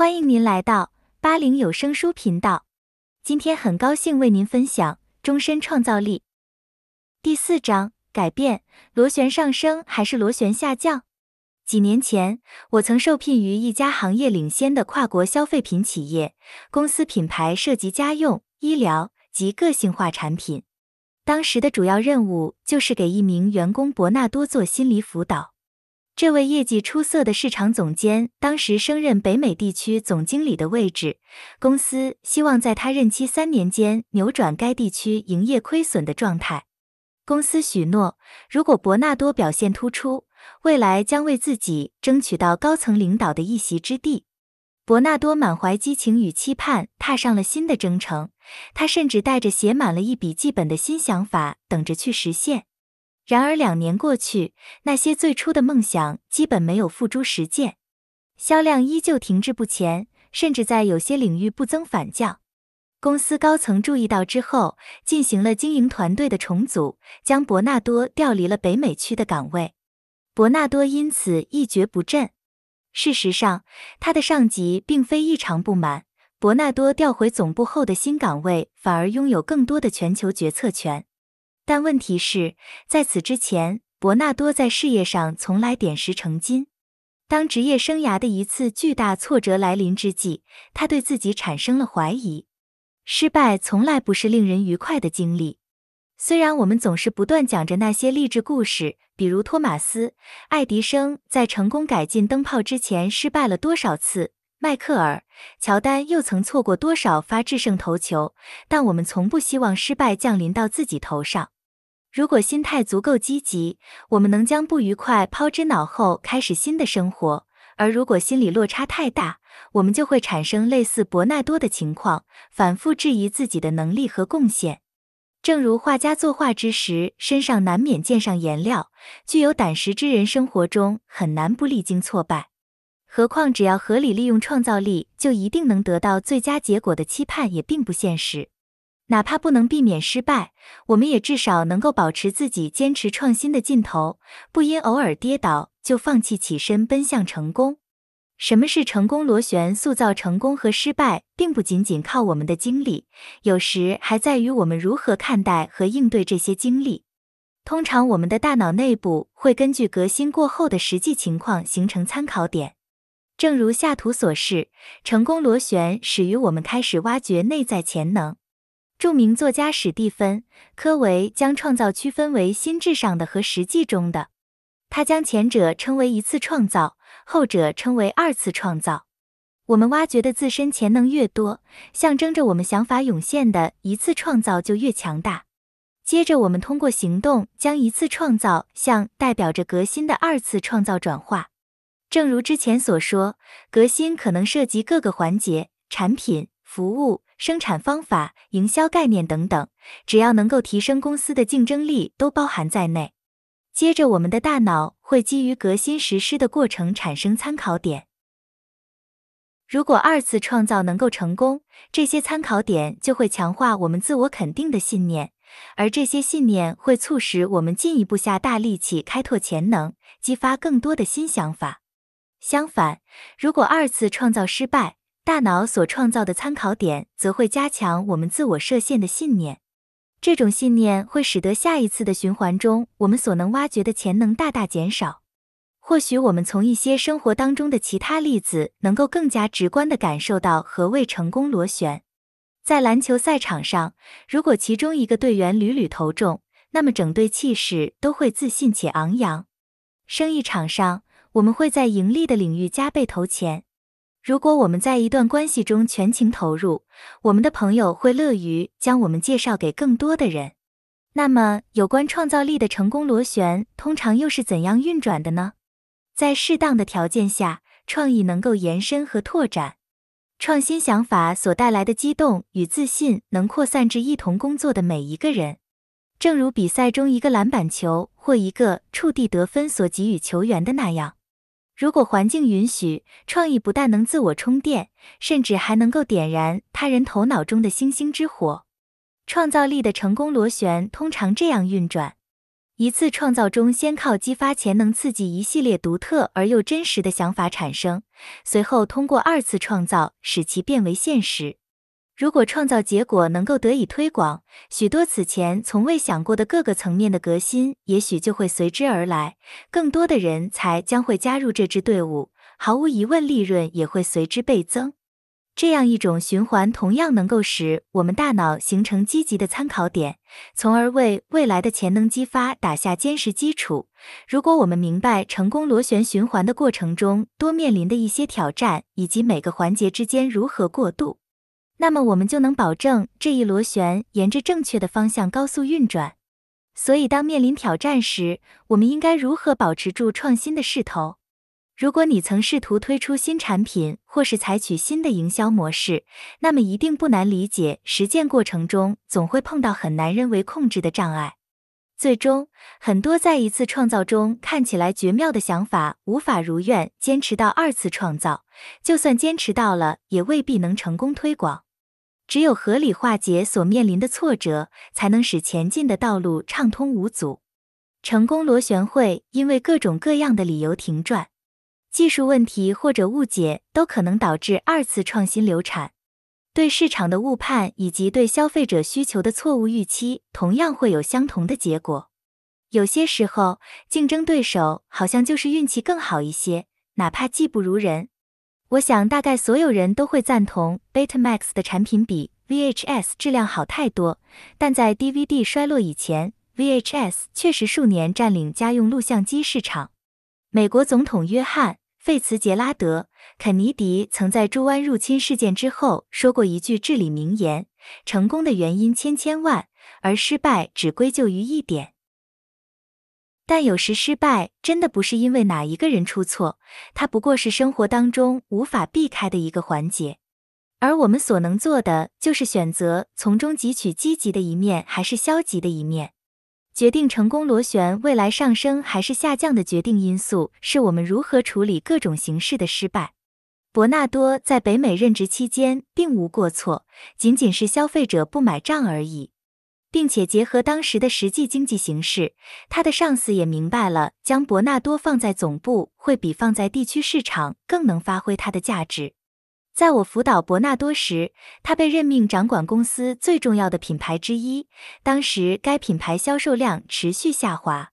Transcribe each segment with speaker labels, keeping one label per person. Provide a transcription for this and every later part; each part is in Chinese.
Speaker 1: 欢迎您来到八零有声书频道。今天很高兴为您分享《终身创造力》第四章：改变，螺旋上升还是螺旋下降？几年前，我曾受聘于一家行业领先的跨国消费品企业，公司品牌涉及家用、医疗及个性化产品。当时的主要任务就是给一名员工博纳多做心理辅导。这位业绩出色的市场总监当时升任北美地区总经理的位置。公司希望在他任期三年间扭转该地区营业亏损的状态。公司许诺，如果伯纳多表现突出，未来将为自己争取到高层领导的一席之地。伯纳多满怀激情与期盼，踏上了新的征程。他甚至带着写满了一笔记本的新想法，等着去实现。然而，两年过去，那些最初的梦想基本没有付诸实践，销量依旧停滞不前，甚至在有些领域不增反降。公司高层注意到之后，进行了经营团队的重组，将博纳多调离了北美区的岗位。博纳多因此一蹶不振。事实上，他的上级并非异常不满，博纳多调回总部后的新岗位反而拥有更多的全球决策权。但问题是，在此之前，伯纳多在事业上从来点石成金。当职业生涯的一次巨大挫折来临之际，他对自己产生了怀疑。失败从来不是令人愉快的经历。虽然我们总是不断讲着那些励志故事，比如托马斯、爱迪生在成功改进灯泡之前失败了多少次，迈克尔、乔丹又曾错过多少发制胜头球，但我们从不希望失败降临到自己头上。如果心态足够积极，我们能将不愉快抛之脑后，开始新的生活；而如果心理落差太大，我们就会产生类似伯纳多的情况，反复质疑自己的能力和贡献。正如画家作画之时，身上难免溅上颜料，具有胆识之人生活中很难不历经挫败。何况，只要合理利用创造力，就一定能得到最佳结果的期盼也并不现实。哪怕不能避免失败，我们也至少能够保持自己坚持创新的劲头，不因偶尔跌倒就放弃，起身奔向成功。什么是成功螺旋？塑造成功和失败，并不仅仅靠我们的经历，有时还在于我们如何看待和应对这些经历。通常，我们的大脑内部会根据革新过后的实际情况形成参考点，正如下图所示，成功螺旋始于我们开始挖掘内在潜能。著名作家史蒂芬·科维将创造区分为心智上的和实际中的。他将前者称为一次创造，后者称为二次创造。我们挖掘的自身潜能越多，象征着我们想法涌现的一次创造就越强大。接着，我们通过行动将一次创造向代表着革新的二次创造转化。正如之前所说，革新可能涉及各个环节、产品、服务。生产方法、营销概念等等，只要能够提升公司的竞争力，都包含在内。接着，我们的大脑会基于革新实施的过程产生参考点。如果二次创造能够成功，这些参考点就会强化我们自我肯定的信念，而这些信念会促使我们进一步下大力气开拓潜能，激发更多的新想法。相反，如果二次创造失败，大脑所创造的参考点，则会加强我们自我设限的信念。这种信念会使得下一次的循环中，我们所能挖掘的潜能大大减少。或许我们从一些生活当中的其他例子，能够更加直观地感受到何谓成功螺旋。在篮球赛场上，如果其中一个队员屡屡投中，那么整队气势都会自信且昂扬。生意场上，我们会在盈利的领域加倍投钱。如果我们在一段关系中全情投入，我们的朋友会乐于将我们介绍给更多的人。那么，有关创造力的成功螺旋通常又是怎样运转的呢？在适当的条件下，创意能够延伸和拓展。创新想法所带来的激动与自信能扩散至一同工作的每一个人，正如比赛中一个篮板球或一个触地得分所给予球员的那样。如果环境允许，创意不但能自我充电，甚至还能够点燃他人头脑中的星星之火。创造力的成功螺旋通常这样运转：一次创造中，先靠激发潜能，刺激一系列独特而又真实的想法产生，随后通过二次创造，使其变为现实。如果创造结果能够得以推广，许多此前从未想过的各个层面的革新也许就会随之而来，更多的人才将会加入这支队伍，毫无疑问，利润也会随之倍增。这样一种循环同样能够使我们大脑形成积极的参考点，从而为未来的潜能激发打下坚实基础。如果我们明白成功螺旋循环的过程中多面临的一些挑战，以及每个环节之间如何过渡。那么我们就能保证这一螺旋沿着正确的方向高速运转。所以，当面临挑战时，我们应该如何保持住创新的势头？如果你曾试图推出新产品，或是采取新的营销模式，那么一定不难理解，实践过程中总会碰到很难人为控制的障碍。最终，很多在一次创造中看起来绝妙的想法，无法如愿坚持到二次创造；就算坚持到了，也未必能成功推广。只有合理化解所面临的挫折，才能使前进的道路畅通无阻。成功螺旋会因为各种各样的理由停转，技术问题或者误解都可能导致二次创新流产。对市场的误判以及对消费者需求的错误预期，同样会有相同的结果。有些时候，竞争对手好像就是运气更好一些，哪怕技不如人。我想，大概所有人都会赞同 Betamax 的产品比 VHS 质量好太多。但在 DVD 衰落以前，VHS 确实数年占领家用录像机市场。美国总统约翰·费茨杰拉德·肯尼迪曾在猪湾入侵事件之后说过一句至理名言：“成功的原因千千万，而失败只归咎于一点。”但有时失败真的不是因为哪一个人出错，它不过是生活当中无法避开的一个环节，而我们所能做的就是选择从中汲取积极的一面还是消极的一面。决定成功螺旋未来上升还是下降的决定因素是我们如何处理各种形式的失败。伯纳多在北美任职期间并无过错，仅仅是消费者不买账而已。并且结合当时的实际经济形势，他的上司也明白了，将伯纳多放在总部会比放在地区市场更能发挥它的价值。在我辅导伯纳多时，他被任命掌管公司最重要的品牌之一，当时该品牌销售量持续下滑。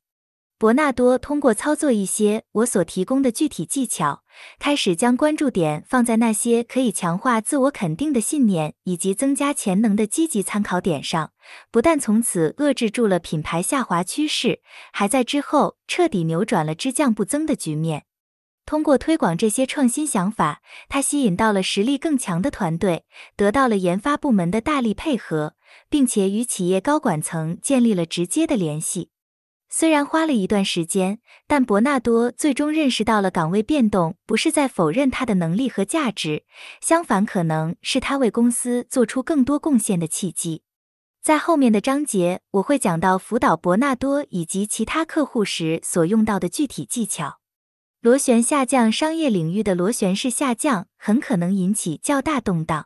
Speaker 1: 伯纳多通过操作一些我所提供的具体技巧，开始将关注点放在那些可以强化自我肯定的信念以及增加潜能的积极参考点上。不但从此遏制住了品牌下滑趋势，还在之后彻底扭转了只降不增的局面。通过推广这些创新想法，他吸引到了实力更强的团队，得到了研发部门的大力配合，并且与企业高管层建立了直接的联系。虽然花了一段时间，但伯纳多最终认识到了岗位变动不是在否认他的能力和价值，相反，可能是他为公司做出更多贡献的契机。在后面的章节，我会讲到辅导伯纳多以及其他客户时所用到的具体技巧。螺旋下降商业领域的螺旋式下降很可能引起较大动荡。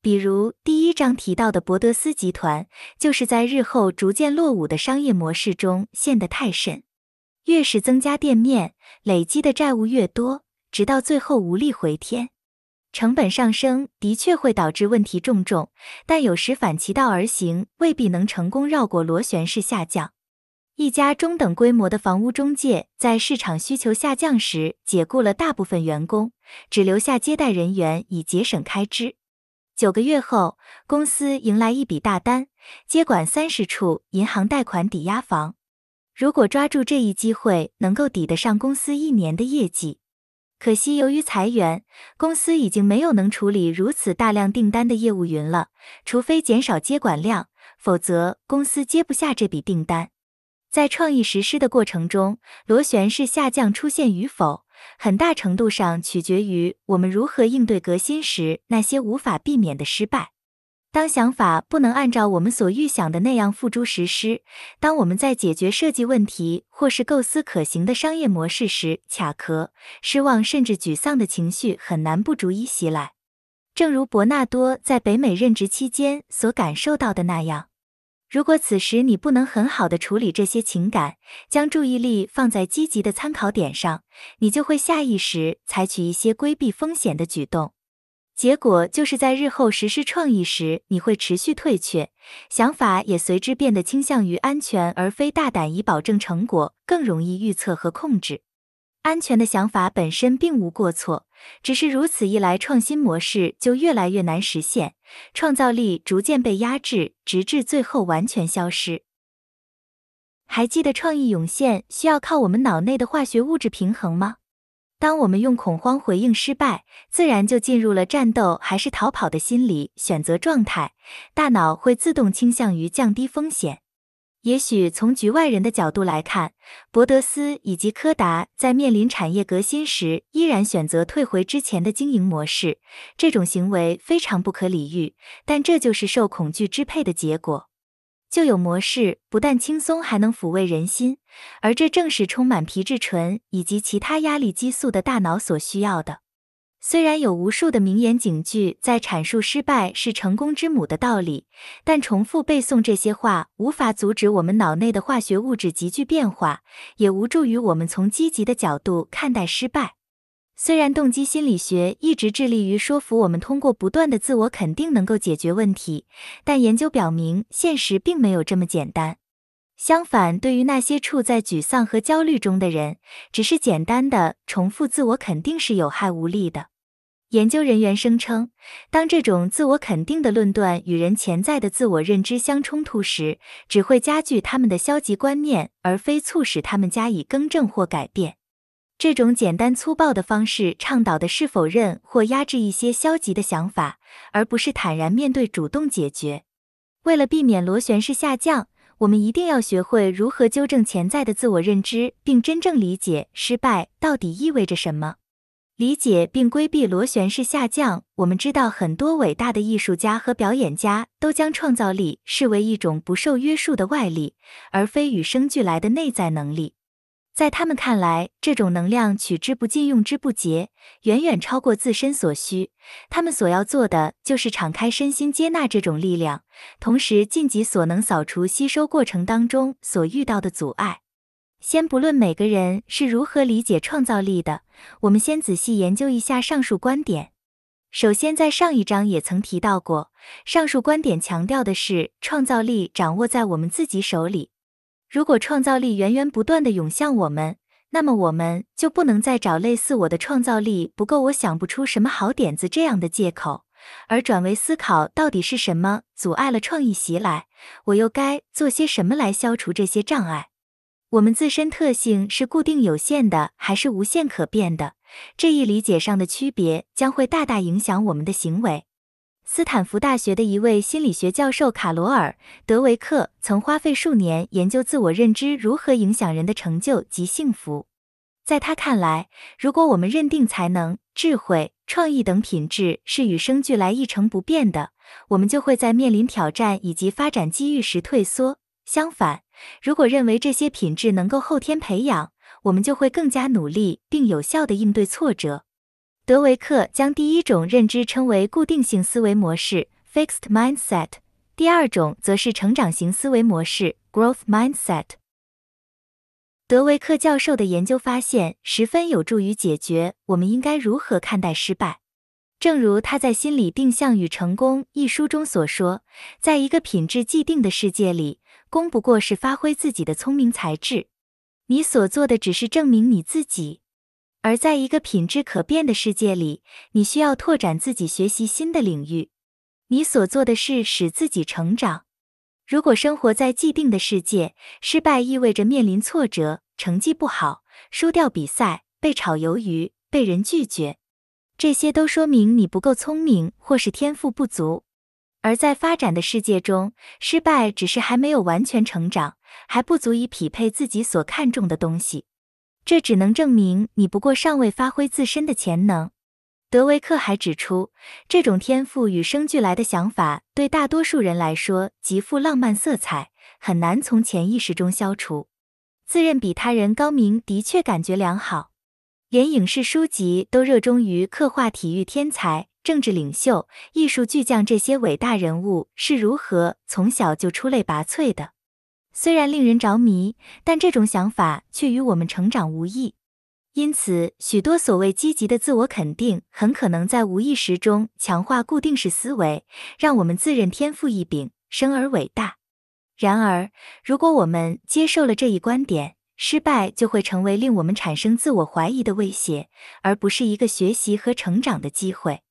Speaker 1: 比如第一章提到的伯德斯集团，就是在日后逐渐落伍的商业模式中陷得太深。越是增加店面，累积的债务越多，直到最后无力回天。成本上升的确会导致问题重重，但有时反其道而行，未必能成功绕过螺旋式下降。一家中等规模的房屋中介在市场需求下降时，解雇了大部分员工，只留下接待人员以节省开支。九个月后，公司迎来一笔大单，接管三十处银行贷款抵押房。如果抓住这一机会，能够抵得上公司一年的业绩。可惜，由于裁员，公司已经没有能处理如此大量订单的业务云了。除非减少接管量，否则公司接不下这笔订单。在创意实施的过程中，螺旋式下降出现与否？很大程度上取决于我们如何应对革新时那些无法避免的失败。当想法不能按照我们所预想的那样付诸实施，当我们在解决设计问题或是构思可行的商业模式时卡壳，失望甚至沮丧的情绪很难不逐一袭来。正如伯纳多在北美任职期间所感受到的那样。如果此时你不能很好的处理这些情感，将注意力放在积极的参考点上，你就会下意识采取一些规避风险的举动，结果就是在日后实施创意时，你会持续退却，想法也随之变得倾向于安全而非大胆，以保证成果更容易预测和控制。安全的想法本身并无过错，只是如此一来，创新模式就越来越难实现，创造力逐渐被压制，直至最后完全消失。还记得创意涌现需要靠我们脑内的化学物质平衡吗？当我们用恐慌回应失败，自然就进入了战斗还是逃跑的心理选择状态，大脑会自动倾向于降低风险。也许从局外人的角度来看，博德斯以及柯达在面临产业革新时，依然选择退回之前的经营模式，这种行为非常不可理喻。但这就是受恐惧支配的结果。旧有模式不但轻松，还能抚慰人心，而这正是充满皮质醇以及其他压力激素的大脑所需要的。虽然有无数的名言警句在阐述失败是成功之母的道理，但重复背诵这些话无法阻止我们脑内的化学物质急剧变化，也无助于我们从积极的角度看待失败。虽然动机心理学一直致力于说服我们通过不断的自我肯定能够解决问题，但研究表明，现实并没有这么简单。相反，对于那些处在沮丧和焦虑中的人，只是简单的重复自我肯定是有害无利的。研究人员声称，当这种自我肯定的论断与人潜在的自我认知相冲突时，只会加剧他们的消极观念，而非促使他们加以更正或改变。这种简单粗暴的方式倡导的是否认或压制一些消极的想法，而不是坦然面对、主动解决。为了避免螺旋式下降。我们一定要学会如何纠正潜在的自我认知，并真正理解失败到底意味着什么。理解并规避螺旋式下降。我们知道，很多伟大的艺术家和表演家都将创造力视为一种不受约束的外力，而非与生俱来的内在能力。在他们看来，这种能量取之不尽、用之不竭，远远超过自身所需。他们所要做的就是敞开身心，接纳这种力量，同时尽己所能扫除吸收过程当中所遇到的阻碍。先不论每个人是如何理解创造力的，我们先仔细研究一下上述观点。首先，在上一章也曾提到过，上述观点强调的是创造力掌握在我们自己手里。如果创造力源源不断的涌向我们，那么我们就不能再找类似“我的创造力不够，我想不出什么好点子”这样的借口，而转为思考到底是什么阻碍了创意袭来，我又该做些什么来消除这些障碍。我们自身特性是固定有限的，还是无限可变的？这一理解上的区别将会大大影响我们的行为。斯坦福大学的一位心理学教授卡罗尔·德维克曾花费数年研究自我认知如何影响人的成就及幸福。在他看来，如果我们认定才能、智慧、创意等品质是与生俱来、一成不变的，我们就会在面临挑战以及发展机遇时退缩。相反，如果认为这些品质能够后天培养，我们就会更加努力并有效地应对挫折。德维克将第一种认知称为固定性思维模式 （fixed mindset），第二种则是成长型思维模式 （growth mindset）。德维克教授的研究发现十分有助于解决我们应该如何看待失败。正如他在《心理定向与成功》一书中所说，在一个品质既定的世界里，功不过是发挥自己的聪明才智，你所做的只是证明你自己。而在一个品质可变的世界里，你需要拓展自己，学习新的领域。你所做的事使自己成长。如果生活在既定的世界，失败意味着面临挫折、成绩不好、输掉比赛、被炒鱿鱼、被人拒绝，这些都说明你不够聪明或是天赋不足。而在发展的世界中，失败只是还没有完全成长，还不足以匹配自己所看重的东西。这只能证明你不过尚未发挥自身的潜能。德维克还指出，这种天赋与生俱来的想法对大多数人来说极富浪漫色彩，很难从潜意识中消除。自认比他人高明的确感觉良好，连影视书籍都热衷于刻画体育天才、政治领袖、艺术巨匠这些伟大人物是如何从小就出类拔萃的。虽然令人着迷，但这种想法却与我们成长无异。因此，许多所谓积极的自我肯定，很可能在无意识中强化固定式思维，让我们自认天赋异禀、生而伟大。然而，如果我们接受了这一观点，失败就会成为令我们产生自我怀疑的威胁，而不是一个学习和成长的机会。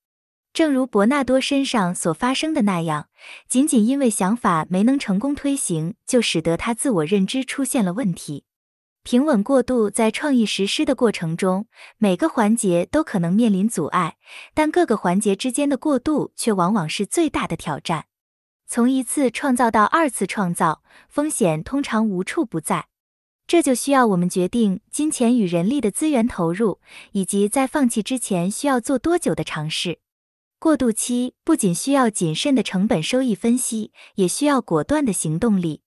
Speaker 1: 正如伯纳多身上所发生的那样，仅仅因为想法没能成功推行，就使得他自我认知出现了问题。平稳过渡在创意实施的过程中，每个环节都可能面临阻碍，但各个环节之间的过渡却往往是最大的挑战。从一次创造到二次创造，风险通常无处不在，这就需要我们决定金钱与人力的资源投入，以及在放弃之前需要做多久的尝试。过渡期不仅需要谨慎的成本收益分析，也需要果断的行动力。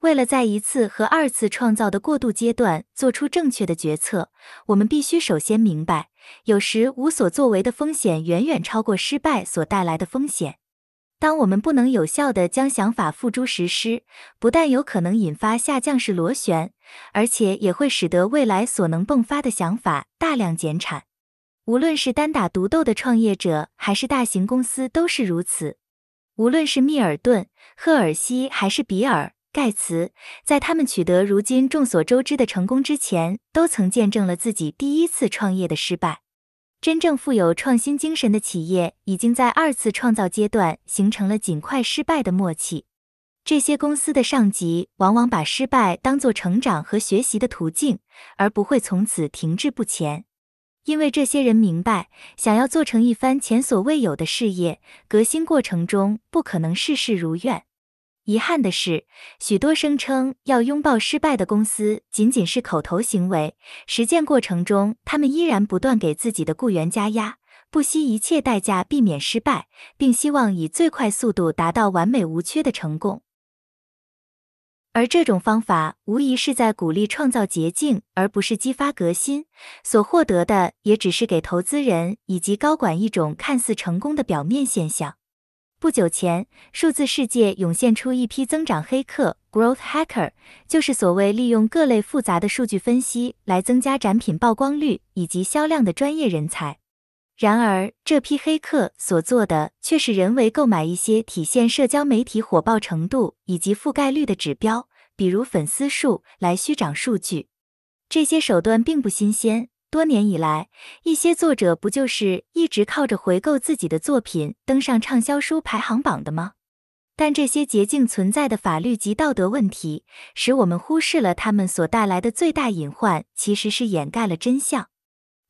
Speaker 1: 为了在一次和二次创造的过渡阶段做出正确的决策，我们必须首先明白，有时无所作为的风险远远超过失败所带来的风险。当我们不能有效地将想法付诸实施，不但有可能引发下降式螺旋，而且也会使得未来所能迸发的想法大量减产。无论是单打独斗的创业者，还是大型公司，都是如此。无论是密尔顿·赫尔希，还是比尔·盖茨，在他们取得如今众所周知的成功之前，都曾见证了自己第一次创业的失败。真正富有创新精神的企业，已经在二次创造阶段形成了尽快失败的默契。这些公司的上级往往把失败当作成长和学习的途径，而不会从此停滞不前。因为这些人明白，想要做成一番前所未有的事业，革新过程中不可能事事如愿。遗憾的是，许多声称要拥抱失败的公司，仅仅是口头行为。实践过程中，他们依然不断给自己的雇员加压，不惜一切代价避免失败，并希望以最快速度达到完美无缺的成功。而这种方法无疑是在鼓励创造捷径，而不是激发革新。所获得的也只是给投资人以及高管一种看似成功的表面现象。不久前，数字世界涌现出一批增长黑客 （growth hacker），就是所谓利用各类复杂的数据分析来增加展品曝光率以及销量的专业人才。然而，这批黑客所做的却是人为购买一些体现社交媒体火爆程度以及覆盖率的指标，比如粉丝数，来虚涨数据。这些手段并不新鲜，多年以来，一些作者不就是一直靠着回购自己的作品登上畅销书排行榜的吗？但这些捷径存在的法律及道德问题，使我们忽视了他们所带来的最大隐患，其实是掩盖了真相。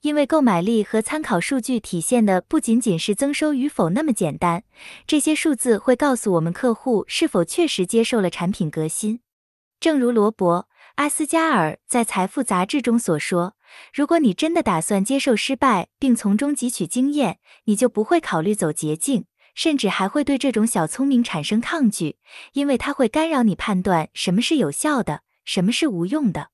Speaker 1: 因为购买力和参考数据体现的不仅仅是增收与否那么简单，这些数字会告诉我们客户是否确实接受了产品革新。正如罗伯·阿斯加尔在《财富》杂志中所说，如果你真的打算接受失败并从中汲取经验，你就不会考虑走捷径，甚至还会对这种小聪明产生抗拒，因为它会干扰你判断什么是有效的，什么是无用的。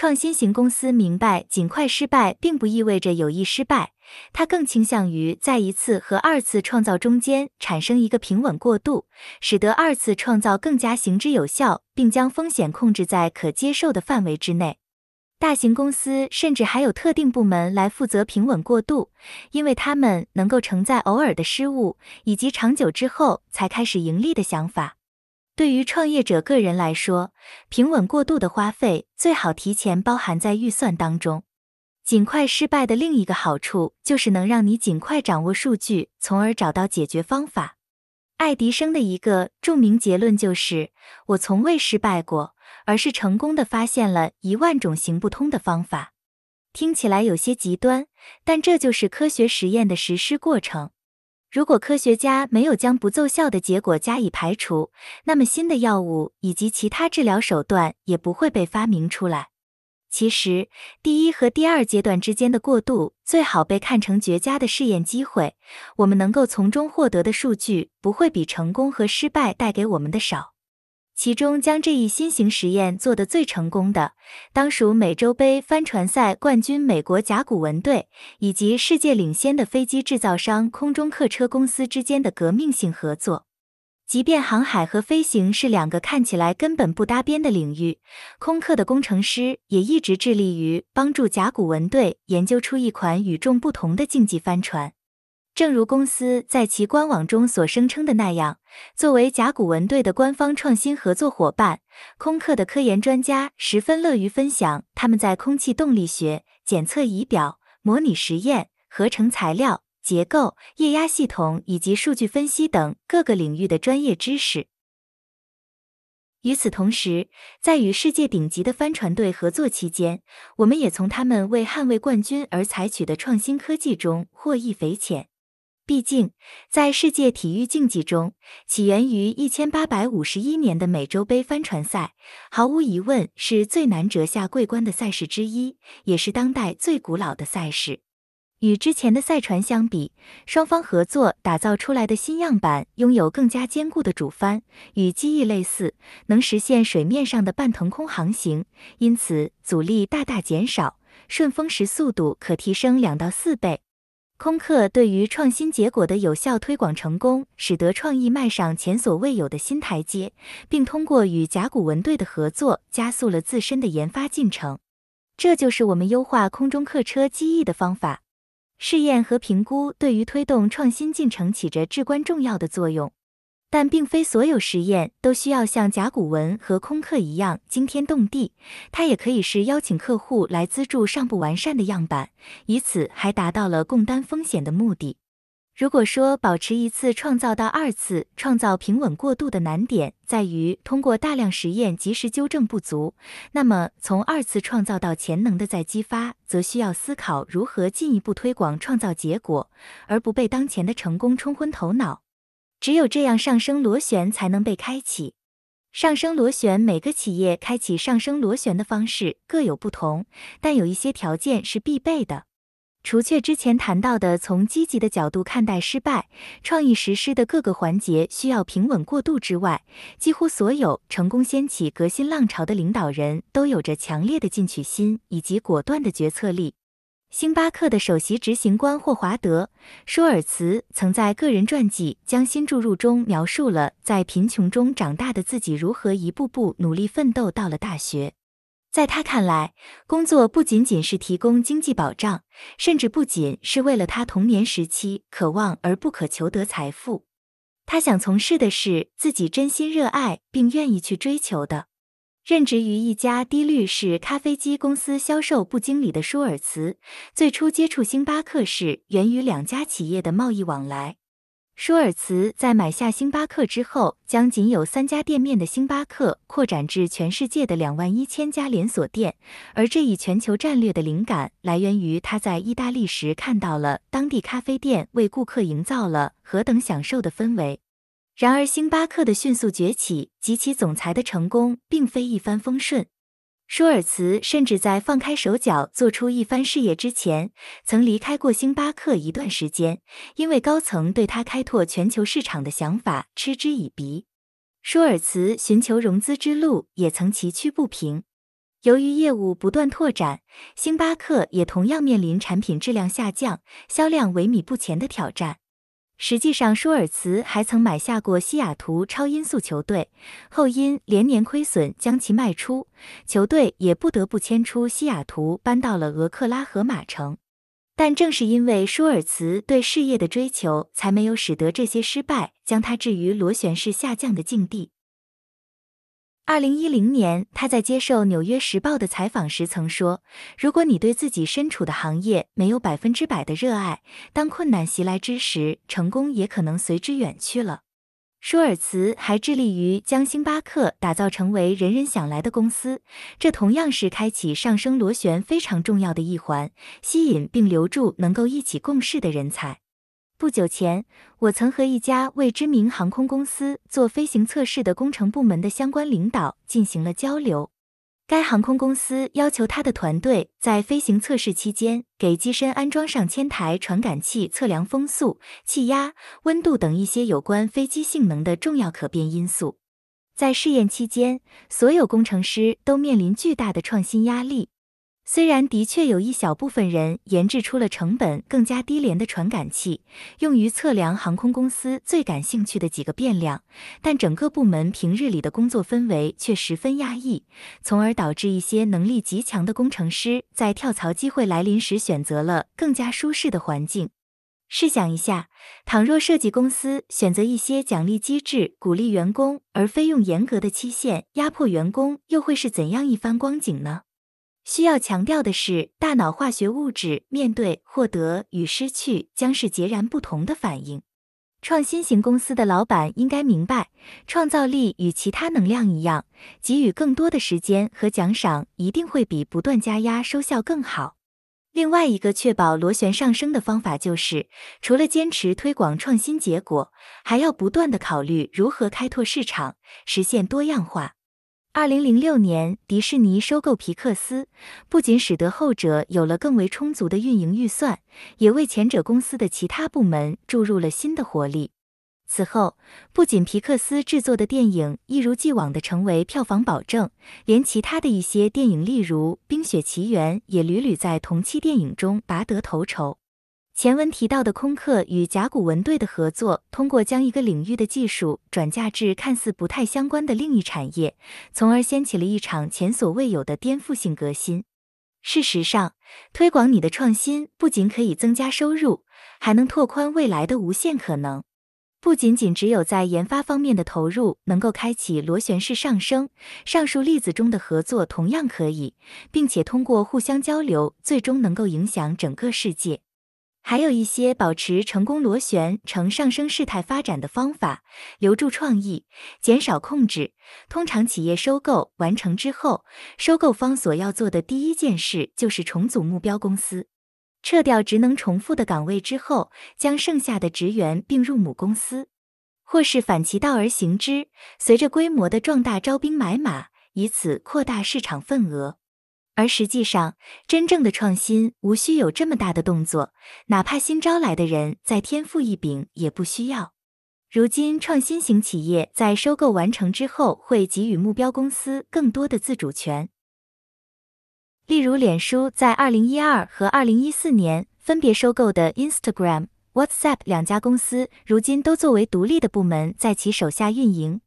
Speaker 1: 创新型公司明白，尽快失败并不意味着有意失败。它更倾向于在一次和二次创造中间产生一个平稳过渡，使得二次创造更加行之有效，并将风险控制在可接受的范围之内。大型公司甚至还有特定部门来负责平稳过渡，因为他们能够承载偶尔的失误，以及长久之后才开始盈利的想法。对于创业者个人来说，平稳过渡的花费最好提前包含在预算当中。尽快失败的另一个好处就是能让你尽快掌握数据，从而找到解决方法。爱迪生的一个著名结论就是：“我从未失败过，而是成功的发现了一万种行不通的方法。”听起来有些极端，但这就是科学实验的实施过程。如果科学家没有将不奏效的结果加以排除，那么新的药物以及其他治疗手段也不会被发明出来。其实，第一和第二阶段之间的过渡最好被看成绝佳的试验机会，我们能够从中获得的数据不会比成功和失败带给我们的少。其中将这一新型实验做得最成功的，当属美洲杯帆船赛冠军美国甲骨文队以及世界领先的飞机制造商空中客车公司之间的革命性合作。即便航海和飞行是两个看起来根本不搭边的领域，空客的工程师也一直致力于帮助甲骨文队研究出一款与众不同的竞技帆船。正如公司在其官网中所声称的那样，作为甲骨文队的官方创新合作伙伴，空客的科研专家十分乐于分享他们在空气动力学、检测仪表、模拟实验、合成材料、结构、液压系统以及数据分析等各个领域的专业知识。与此同时，在与世界顶级的帆船队合作期间，我们也从他们为捍卫冠军而采取的创新科技中获益匪浅。毕竟，在世界体育竞技中，起源于1851年的美洲杯帆船赛，毫无疑问是最难折下桂冠的赛事之一，也是当代最古老的赛事。与之前的赛船相比，双方合作打造出来的新样板拥有更加坚固的主帆，与机翼类似，能实现水面上的半腾空航行，因此阻力大大减少，顺风时速度可提升两到四倍。空客对于创新结果的有效推广成功，使得创意迈上前所未有的新台阶，并通过与甲骨文队的合作，加速了自身的研发进程。这就是我们优化空中客车机翼的方法。试验和评估对于推动创新进程起着至关重要的作用。但并非所有实验都需要像甲骨文和空客一样惊天动地，它也可以是邀请客户来资助尚不完善的样板，以此还达到了共担风险的目的。如果说保持一次创造到二次创造平稳过渡的难点在于通过大量实验及时纠正不足，那么从二次创造到潜能的再激发，则需要思考如何进一步推广创造结果，而不被当前的成功冲昏头脑。只有这样，上升螺旋才能被开启。上升螺旋，每个企业开启上升螺旋的方式各有不同，但有一些条件是必备的。除却之前谈到的从积极的角度看待失败、创意实施的各个环节需要平稳过渡之外，几乎所有成功掀起革新浪潮的领导人都有着强烈的进取心以及果断的决策力。星巴克的首席执行官霍华德·舒尔茨曾在个人传记《将心注入》中描述了在贫穷中长大的自己如何一步步努力奋斗到了大学。在他看来，工作不仅仅是提供经济保障，甚至不仅是为了他童年时期渴望而不可求得财富。他想从事的是自己真心热爱并愿意去追求的。任职于一家低律式咖啡机公司销售部经理的舒尔茨，最初接触星巴克是源于两家企业的贸易往来。舒尔茨在买下星巴克之后，将仅有三家店面的星巴克扩展至全世界的两万一千家连锁店，而这一全球战略的灵感来源于他在意大利时看到了当地咖啡店为顾客营造了何等享受的氛围。然而，星巴克的迅速崛起及其总裁的成功并非一帆风顺。舒尔茨甚至在放开手脚做出一番事业之前，曾离开过星巴克一段时间，因为高层对他开拓全球市场的想法嗤之以鼻。舒尔茨寻求融资之路也曾崎岖不平。由于业务不断拓展，星巴克也同样面临产品质量下降、销量萎靡不前的挑战。实际上，舒尔茨还曾买下过西雅图超音速球队，后因连年亏损将其卖出，球队也不得不迁出西雅图，搬到了俄克拉荷马城。但正是因为舒尔茨对事业的追求，才没有使得这些失败将他置于螺旋式下降的境地。二零一零年，他在接受《纽约时报》的采访时曾说：“如果你对自己身处的行业没有百分之百的热爱，当困难袭来之时，成功也可能随之远去了。”舒尔茨还致力于将星巴克打造成为人人想来的公司，这同样是开启上升螺旋非常重要的一环，吸引并留住能够一起共事的人才。不久前，我曾和一家为知名航空公司做飞行测试的工程部门的相关领导进行了交流。该航空公司要求他的团队在飞行测试期间，给机身安装上千台传感器，测量风速、气压、温度等一些有关飞机性能的重要可变因素。在试验期间，所有工程师都面临巨大的创新压力。虽然的确有一小部分人研制出了成本更加低廉的传感器，用于测量航空公司最感兴趣的几个变量，但整个部门平日里的工作氛围却十分压抑，从而导致一些能力极强的工程师在跳槽机会来临时选择了更加舒适的环境。试想一下，倘若设计公司选择一些奖励机制鼓励员工，而非用严格的期限压迫员工，又会是怎样一番光景呢？需要强调的是，大脑化学物质面对获得与失去将是截然不同的反应。创新型公司的老板应该明白，创造力与其他能量一样，给予更多的时间和奖赏，一定会比不断加压收效更好。另外一个确保螺旋上升的方法就是，除了坚持推广创新结果，还要不断的考虑如何开拓市场，实现多样化。二零零六年，迪士尼收购皮克斯，不仅使得后者有了更为充足的运营预算，也为前者公司的其他部门注入了新的活力。此后，不仅皮克斯制作的电影一如既往地成为票房保证，连其他的一些电影，例如《冰雪奇缘》，也屡屡在同期电影中拔得头筹。前文提到的空客与甲骨文队的合作，通过将一个领域的技术转嫁至看似不太相关的另一产业，从而掀起了一场前所未有的颠覆性革新。事实上，推广你的创新不仅可以增加收入，还能拓宽未来的无限可能。不仅仅只有在研发方面的投入能够开启螺旋式上升，上述例子中的合作同样可以，并且通过互相交流，最终能够影响整个世界。还有一些保持成功螺旋呈上升势态发展的方法，留住创意，减少控制。通常企业收购完成之后，收购方所要做的第一件事就是重组目标公司，撤掉职能重复的岗位之后，将剩下的职员并入母公司，或是反其道而行之，随着规模的壮大招兵买马，以此扩大市场份额。而实际上，真正的创新无需有这么大的动作，哪怕新招来的人再天赋异禀，也不需要。如今，创新型企业在收购完成之后，会给予目标公司更多的自主权。例如，脸书在二零一二和二零一四年分别收购的 Instagram、WhatsApp 两家公司，如今都作为独立的部门在其手下运营。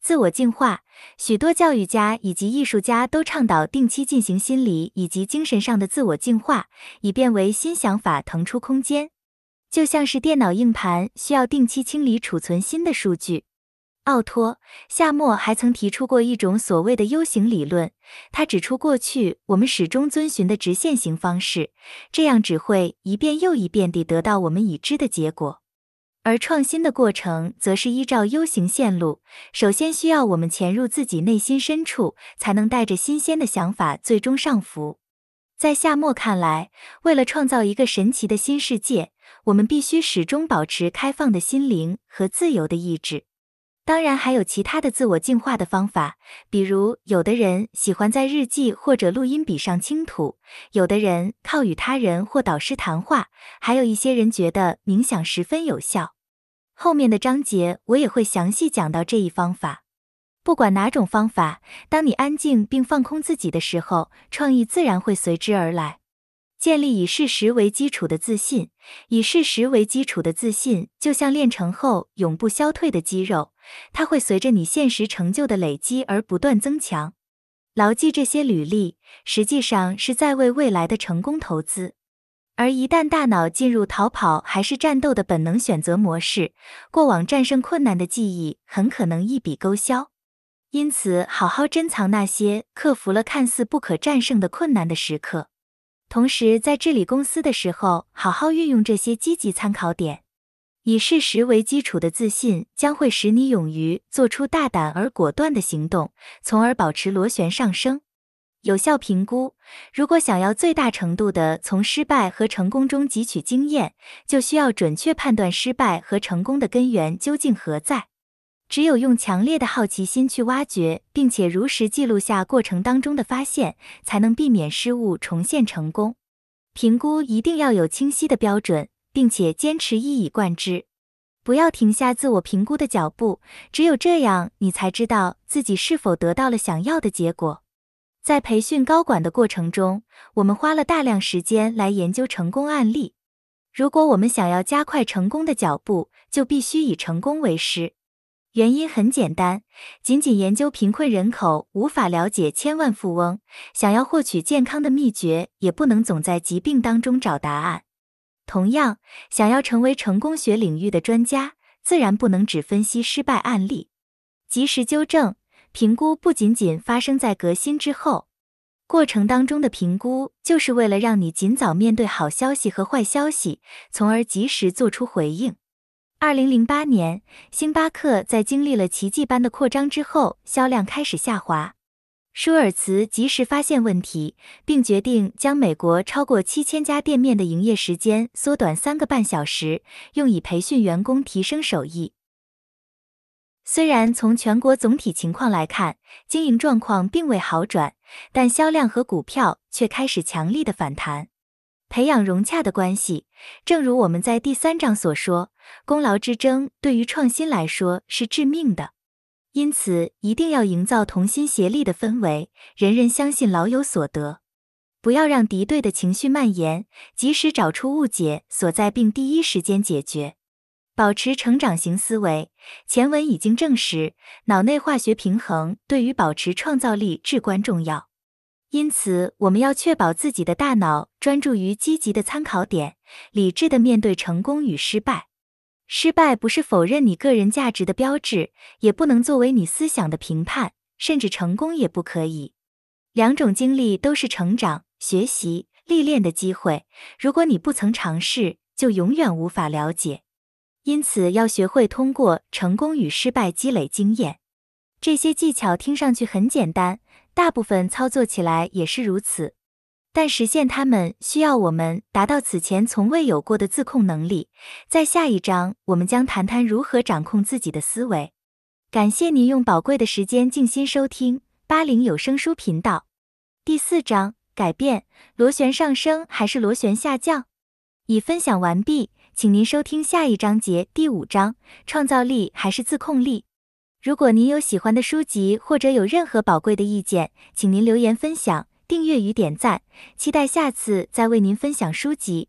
Speaker 1: 自我净化，许多教育家以及艺术家都倡导定期进行心理以及精神上的自我净化，以便为新想法腾出空间，就像是电脑硬盘需要定期清理储存新的数据。奥托·夏末还曾提出过一种所谓的 U 型理论，他指出过去我们始终遵循的直线型方式，这样只会一遍又一遍地得到我们已知的结果。而创新的过程，则是依照 U 型线路，首先需要我们潜入自己内心深处，才能带着新鲜的想法最终上浮。在夏末看来，为了创造一个神奇的新世界，我们必须始终保持开放的心灵和自由的意志。当然，还有其他的自我净化的方法，比如有的人喜欢在日记或者录音笔上倾吐，有的人靠与他人或导师谈话，还有一些人觉得冥想十分有效。后面的章节我也会详细讲到这一方法。不管哪种方法，当你安静并放空自己的时候，创意自然会随之而来。建立以事实为基础的自信，以事实为基础的自信就像练成后永不消退的肌肉，它会随着你现实成就的累积而不断增强。牢记这些履历，实际上是在为未来的成功投资。而一旦大脑进入逃跑还是战斗的本能选择模式，过往战胜困难的记忆很可能一笔勾销。因此，好好珍藏那些克服了看似不可战胜的困难的时刻，同时在治理公司的时候，好好运用这些积极参考点。以事实为基础的自信将会使你勇于做出大胆而果断的行动，从而保持螺旋上升。有效评估，如果想要最大程度的从失败和成功中汲取经验，就需要准确判断失败和成功的根源究竟何在。只有用强烈的好奇心去挖掘，并且如实记录下过程当中的发现，才能避免失误重现成功。评估一定要有清晰的标准，并且坚持一以贯之，不要停下自我评估的脚步。只有这样，你才知道自己是否得到了想要的结果。在培训高管的过程中，我们花了大量时间来研究成功案例。如果我们想要加快成功的脚步，就必须以成功为师。原因很简单，仅仅研究贫困人口无法了解千万富翁；想要获取健康的秘诀，也不能总在疾病当中找答案。同样，想要成为成功学领域的专家，自然不能只分析失败案例，及时纠正。评估不仅仅发生在革新之后，过程当中的评估就是为了让你尽早面对好消息和坏消息，从而及时做出回应。二零零八年，星巴克在经历了奇迹般的扩张之后，销量开始下滑。舒尔茨及时发现问题，并决定将美国超过七千家店面的营业时间缩短三个半小时，用以培训员工，提升手艺。虽然从全国总体情况来看，经营状况并未好转，但销量和股票却开始强力的反弹。培养融洽的关系，正如我们在第三章所说，功劳之争对于创新来说是致命的，因此一定要营造同心协力的氛围，人人相信老有所得，不要让敌对的情绪蔓延，及时找出误解所在并第一时间解决。保持成长型思维，前文已经证实，脑内化学平衡对于保持创造力至关重要。因此，我们要确保自己的大脑专注于积极的参考点，理智的面对成功与失败。失败不是否认你个人价值的标志，也不能作为你思想的评判，甚至成功也不可以。两种经历都是成长、学习、历练的机会。如果你不曾尝试，就永远无法了解。因此，要学会通过成功与失败积累经验。这些技巧听上去很简单，大部分操作起来也是如此，但实现它们需要我们达到此前从未有过的自控能力。在下一章，我们将谈谈如何掌控自己的思维。感谢您用宝贵的时间静心收听八零有声书频道。第四章：改变，螺旋上升还是螺旋下降？已分享完毕。请您收听下一章节第五章：创造力还是自控力？如果您有喜欢的书籍或者有任何宝贵的意见，请您留言分享、订阅与点赞。期待下次再为您分享书籍。